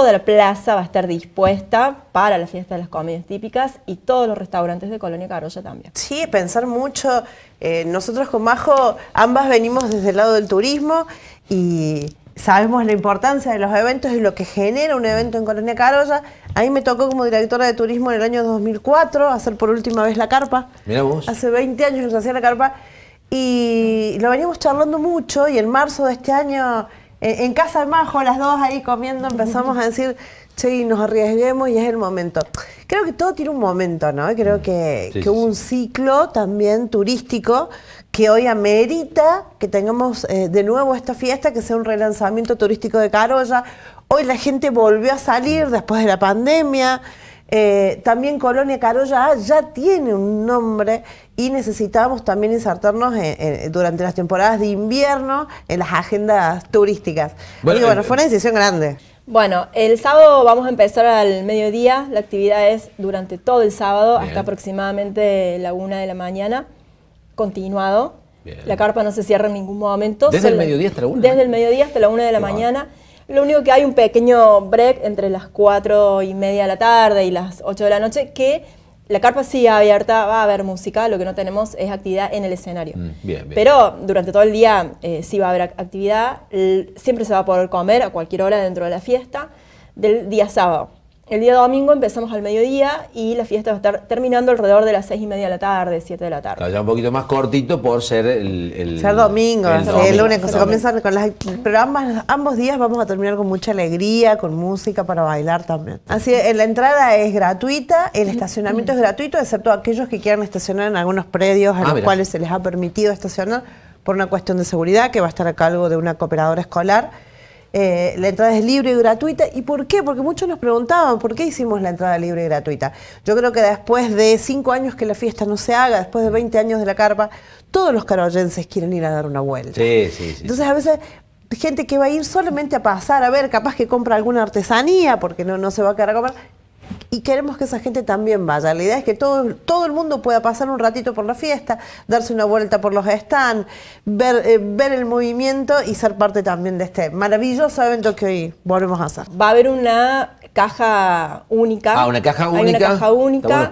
toda la plaza va a estar dispuesta para la fiesta de las comidas típicas y todos los restaurantes de Colonia Carolla también. Sí, pensar mucho. Eh, nosotros con Majo ambas venimos desde el lado del turismo y sabemos la importancia de los eventos y lo que genera un evento en Colonia Carolla. A mí me tocó como directora de turismo en el año 2004 hacer por última vez la carpa. Mira vos. Hace 20 años que hacía la carpa. Y lo veníamos charlando mucho y en marzo de este año eh, en casa de Majo, las dos ahí comiendo, empezamos a decir, che, nos arriesguemos y es el momento. Creo que todo tiene un momento, ¿no? Creo mm. que, hubo un ciclo también turístico que hoy amerita que tengamos eh, de nuevo esta fiesta, que sea un relanzamiento turístico de Carolla. Hoy la gente volvió a salir después de la pandemia. Eh, también Colonia Carolla ya tiene un nombre y necesitamos también insertarnos durante las temporadas de invierno en las agendas turísticas. Bueno, bueno, fue una decisión grande. Bueno, el sábado vamos a empezar al mediodía, la actividad es durante todo el sábado hasta aproximadamente la una de la mañana, continuado. La carpa no se cierra en ningún momento. ¿Desde el mediodía hasta la una? Desde el mediodía hasta la una de la mañana. Lo único que hay un pequeño break entre las 4 y media de la tarde y las 8 de la noche que la carpa sigue abierta, va a haber música, lo que no tenemos es actividad en el escenario. Mm, Pero durante todo el día eh, sí va a haber actividad, siempre se va a poder comer a cualquier hora dentro de la fiesta del día sábado. El día domingo empezamos al mediodía y la fiesta va a estar terminando alrededor de las seis y media de la tarde, siete de la tarde. Está ya un poquito más cortito por ser el, ser domingo, el, el lunes, con las pero ambos días vamos a terminar con mucha alegría, con música para bailar también. Así que la entrada es gratuita, el estacionamiento es gratuito, excepto aquellos que quieran estacionar en algunos predios a ah, los cuales se les ha permitido estacionar por una cuestión de seguridad que va a estar a cargo de una cooperadora escolar eh, la entrada es libre y gratuita. ¿Y por qué? Porque muchos nos preguntaban por qué hicimos la entrada libre y gratuita. Yo creo que después de cinco años que la fiesta no se haga, después de 20 años de la carpa, todos los caroyenses quieren ir a dar una vuelta. Sí, sí, sí. Entonces a veces gente que va a ir solamente a pasar, a ver, capaz que compra alguna artesanía, porque no, no se va a quedar a comprar, y queremos que esa gente también vaya. La idea es que todo, todo el mundo pueda pasar un ratito por la fiesta, darse una vuelta por los stands, ver, eh, el movimiento y ser parte también de este maravilloso evento que hoy volvemos a hacer. Va a haber una caja única. Ah, una caja única. Hay una caja única.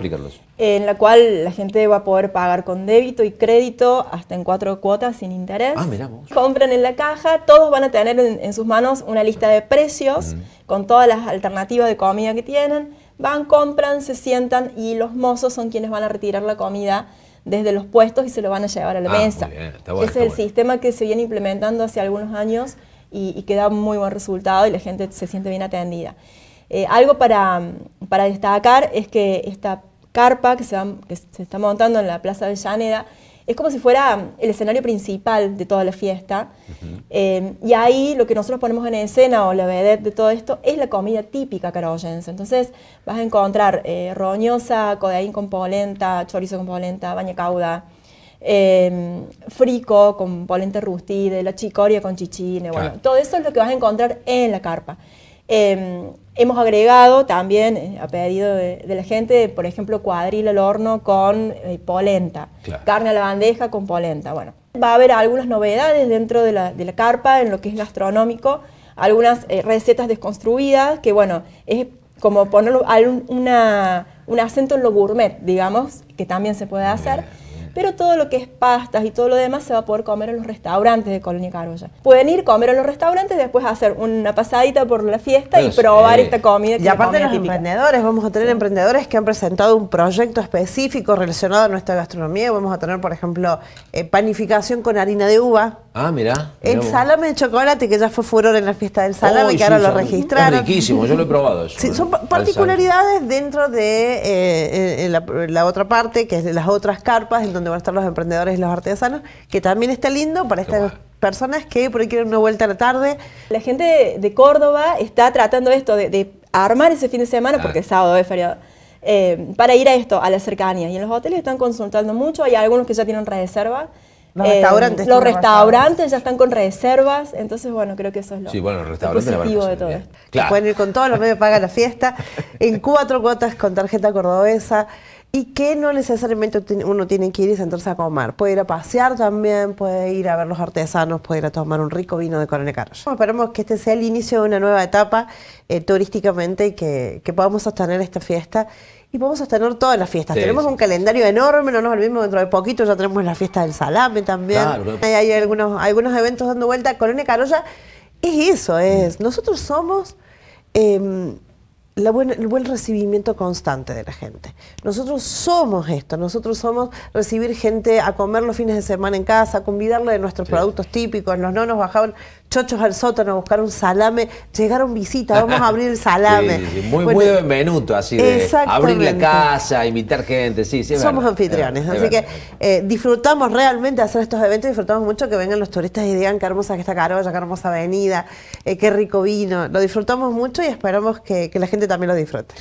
En la cual la gente va a poder pagar con débito y crédito hasta en cuatro cuotas sin interés. Ah, miramos. Compran en la caja, todos van a tener en, sus manos una lista de precios con todas las alternativas de comida que tienen Van, compran, se sientan y los mozos son quienes van a retirar la comida desde los puestos y se lo van a llevar a la ah, mesa. Ese es el sistema que se viene implementando hace algunos años y, que da muy buen resultado y la gente se siente bien atendida. Eh, algo para, destacar es que esta carpa que se, está montando en la Plaza de Llaneda es como si fuera mm, el escenario principal de toda la fiesta. Em, y ahí lo que nosotros ponemos en escena o la vedette de todo esto es la comida típica caroyense. Entonces vas a encontrar eh, roñosa, codeín con polenta, chorizo con polenta, baña cauda. Em, frico con polenta rustide, la chicoria con chichine, bueno, todo eso es lo que vas a encontrar en la carpa. Em, hemos agregado también, eh, a pedido de, la gente, por ejemplo, cuadril al horno con eh, polenta, carne a la bandeja con polenta. Bueno, va a haber algunas novedades dentro de la, carpa en lo que es gastronómico, algunas eh, recetas desconstruidas, que bueno, es como poner un, un acento en lo gourmet, digamos, que también se puede hacer pero todo lo que es pastas y todo lo demás se va a poder comer en los restaurantes de Colonia Carolla. Pueden ir, comer en los restaurantes, después hacer una pasadita por la fiesta y probar esta comida. y aparte los emprendedores, vamos a tener emprendedores que han presentado un proyecto específico relacionado a nuestra gastronomía. Vamos a tener, por ejemplo, eh, panificación con harina de uva Ah, mira, el salame de chocolate, que ya fue furor en la fiesta del salame, que ahora lo registraron. riquísimo, yo lo he probado. son particularidades dentro de eh, eh, la, otra parte, que es de las otras carpas, en donde van a estar los emprendedores y los artesanos, que también está lindo para estas personas que por ahí quieren una vuelta a la tarde. La gente de, Córdoba está tratando esto, de, armar ese fin de semana, porque es sábado es feriado. Eh, para ir a esto, a la cercanía. Y en los hoteles están consultando mucho, hay algunos que ya tienen reserva. Los eh, restaurantes. ya están con reservas, entonces bueno, creo que eso es lo, positivo de todo esto. Pueden ir con todos los medios paga la fiesta, en cuatro cuotas con tarjeta cordobesa y que no necesariamente uno tiene que ir y sentarse a comer. Puede ir a pasear también, puede ir a ver los artesanos, puede ir a tomar un rico vino de Coronel Carlos. Esperemos que este sea el inicio de una nueva etapa eh, turísticamente y que, que podamos sostener esta fiesta y vamos a tener todas las fiestas. tenemos un calendario enorme, no nos olvidemos dentro de poquito, ya tenemos la fiesta del salame también. Hay, algunos, algunos eventos dando vuelta. Colonia Carolla es eso, es. Mm. Nosotros somos em, el buen recibimiento constante de la gente. Nosotros somos esto, nosotros somos recibir gente a comer los fines de semana en casa, a convidarle de nuestros productos típicos, los no nos bajaban chochos al sótano a buscar un salame, llegaron visitas, vamos a abrir el salame. muy, muy bienvenuto, así de abrir la casa, invitar gente, sí, sí. Somos anfitriones, así que eh, disfrutamos realmente hacer estos eventos, disfrutamos mucho que vengan los turistas y digan qué hermosa que está Carolla, qué hermosa avenida, eh, qué rico vino, lo disfrutamos mucho y esperamos que la gente también lo disfrute.